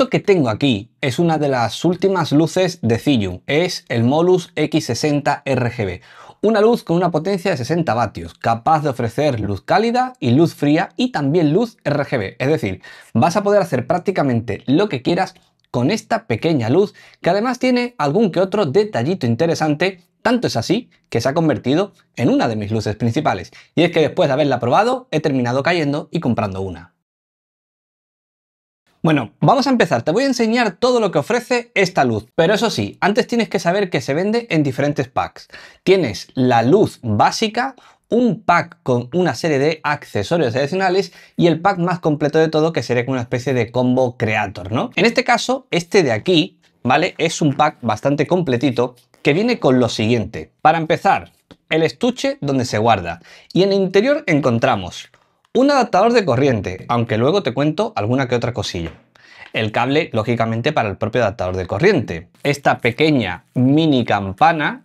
Esto que tengo aquí es una de las últimas luces de Zhiyun, es el Molus X60 RGB. Una luz con una potencia de 60 vatios, capaz de ofrecer luz cálida y luz fría y también luz RGB. Es decir, vas a poder hacer prácticamente lo que quieras con esta pequeña luz que además tiene algún que otro detallito interesante tanto es así que se ha convertido en una de mis luces principales. Y es que después de haberla probado, he terminado cayendo y comprando una. Bueno, vamos a empezar. Te voy a enseñar todo lo que ofrece esta luz. Pero eso sí, antes tienes que saber que se vende en diferentes packs. Tienes la luz básica, un pack con una serie de accesorios adicionales y el pack más completo de todo que sería como una especie de combo creator, ¿no? En este caso, este de aquí, ¿vale? Es un pack bastante completito que viene con lo siguiente. Para empezar, el estuche donde se guarda y en el interior encontramos un adaptador de corriente, aunque luego te cuento alguna que otra cosilla. El cable, lógicamente, para el propio adaptador de corriente. Esta pequeña mini campana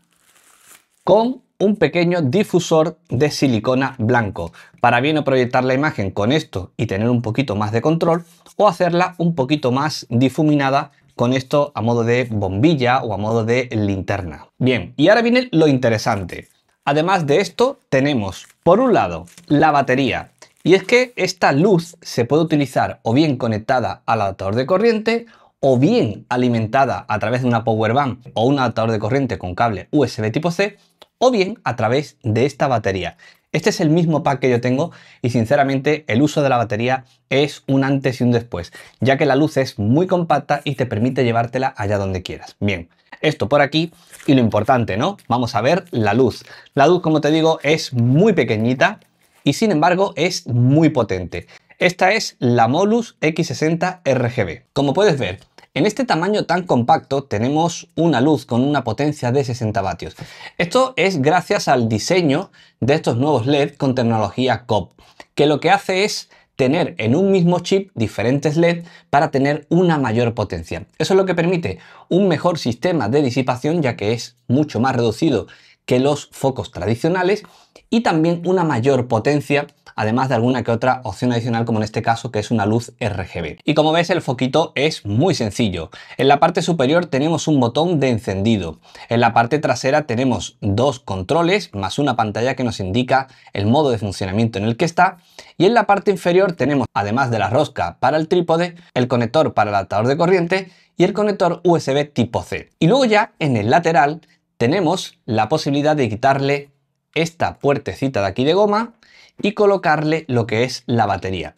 con un pequeño difusor de silicona blanco para bien o proyectar la imagen con esto y tener un poquito más de control o hacerla un poquito más difuminada con esto a modo de bombilla o a modo de linterna. Bien, y ahora viene lo interesante. Además de esto tenemos por un lado la batería y es que esta luz se puede utilizar o bien conectada al adaptador de corriente o bien alimentada a través de una power bank o un adaptador de corriente con cable USB tipo C o bien a través de esta batería. Este es el mismo pack que yo tengo y sinceramente el uso de la batería es un antes y un después, ya que la luz es muy compacta y te permite llevártela allá donde quieras. Bien, esto por aquí y lo importante, ¿no? Vamos a ver la luz. La luz, como te digo, es muy pequeñita, y sin embargo es muy potente. Esta es la Molus X60 RGB. Como puedes ver, en este tamaño tan compacto tenemos una luz con una potencia de 60 vatios. Esto es gracias al diseño de estos nuevos LED con tecnología COP, que lo que hace es tener en un mismo chip diferentes LED para tener una mayor potencia. Eso es lo que permite un mejor sistema de disipación ya que es mucho más reducido que los focos tradicionales y también una mayor potencia, además de alguna que otra opción adicional como en este caso que es una luz RGB. Y como ves el foquito es muy sencillo. En la parte superior tenemos un botón de encendido. En la parte trasera tenemos dos controles más una pantalla que nos indica el modo de funcionamiento en el que está y en la parte inferior tenemos además de la rosca para el trípode, el conector para el adaptador de corriente y el conector USB tipo C. Y luego ya en el lateral tenemos la posibilidad de quitarle esta puertecita de aquí de goma y colocarle lo que es la batería.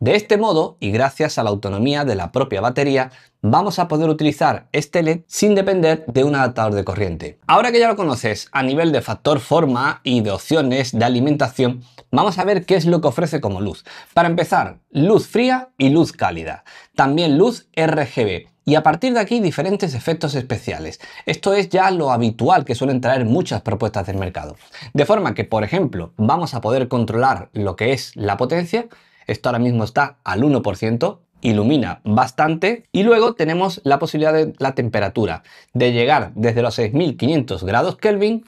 De este modo, y gracias a la autonomía de la propia batería, vamos a poder utilizar este LED sin depender de un adaptador de corriente. Ahora que ya lo conoces a nivel de factor forma y de opciones de alimentación, vamos a ver qué es lo que ofrece como luz. Para empezar, luz fría y luz cálida. También luz RGB y a partir de aquí diferentes efectos especiales. Esto es ya lo habitual que suelen traer muchas propuestas del mercado. De forma que, por ejemplo, vamos a poder controlar lo que es la potencia. Esto ahora mismo está al 1%, ilumina bastante y luego tenemos la posibilidad de la temperatura, de llegar desde los 6500 grados Kelvin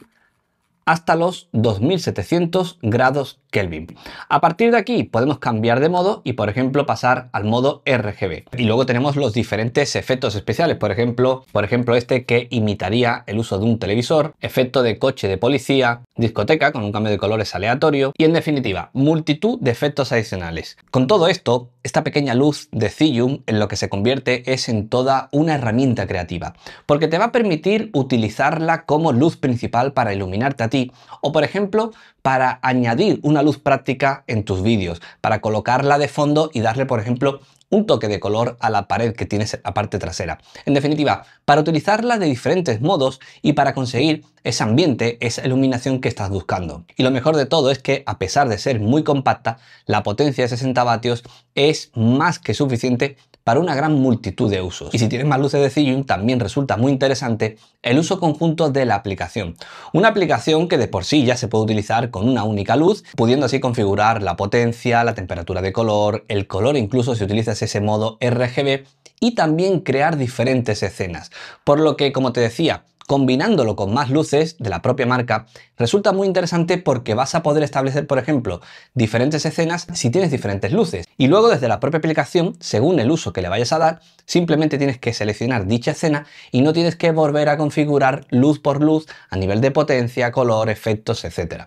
hasta los 2700 grados Kelvin. A partir de aquí podemos cambiar de modo y por ejemplo pasar al modo RGB. Y luego tenemos los diferentes efectos especiales, por ejemplo, por ejemplo este que imitaría el uso de un televisor, efecto de coche de policía, discoteca con un cambio de colores aleatorio y en definitiva multitud de efectos adicionales. Con todo esto, esta pequeña luz de Zillium en lo que se convierte es en toda una herramienta creativa, porque te va a permitir utilizarla como luz principal para iluminarte a ti o por ejemplo para añadir una luz práctica en tus vídeos, para colocarla de fondo y darle, por ejemplo, un toque de color a la pared que tienes a parte trasera. En definitiva, para utilizarla de diferentes modos y para conseguir ese ambiente, esa iluminación que estás buscando. Y lo mejor de todo es que, a pesar de ser muy compacta, la potencia de 60 vatios es más que suficiente para una gran multitud de usos. Y si tienes más luces de Cilium, también resulta muy interesante el uso conjunto de la aplicación. Una aplicación que de por sí ya se puede utilizar con una única luz, pudiendo así configurar la potencia, la temperatura de color, el color incluso si utilizas ese modo RGB y también crear diferentes escenas. Por lo que, como te decía, combinándolo con más luces de la propia marca, resulta muy interesante porque vas a poder establecer, por ejemplo, diferentes escenas si tienes diferentes luces. Y luego desde la propia aplicación, según el uso que le vayas a dar, simplemente tienes que seleccionar dicha escena y no tienes que volver a configurar luz por luz a nivel de potencia, color, efectos, etc.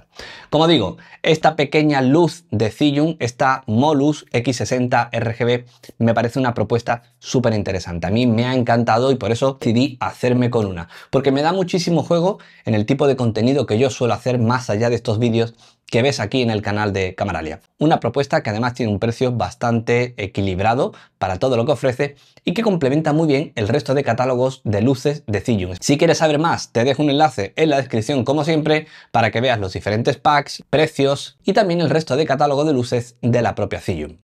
Como digo, esta pequeña luz de Zillum, esta Molus X60 RGB, me parece una propuesta súper interesante. A mí me ha encantado y por eso decidí hacerme con una que me da muchísimo juego en el tipo de contenido que yo suelo hacer más allá de estos vídeos que ves aquí en el canal de Camaralia. Una propuesta que además tiene un precio bastante equilibrado para todo lo que ofrece y que complementa muy bien el resto de catálogos de luces de Cillum. Si quieres saber más, te dejo un enlace en la descripción como siempre para que veas los diferentes packs, precios y también el resto de catálogo de luces de la propia Cillum.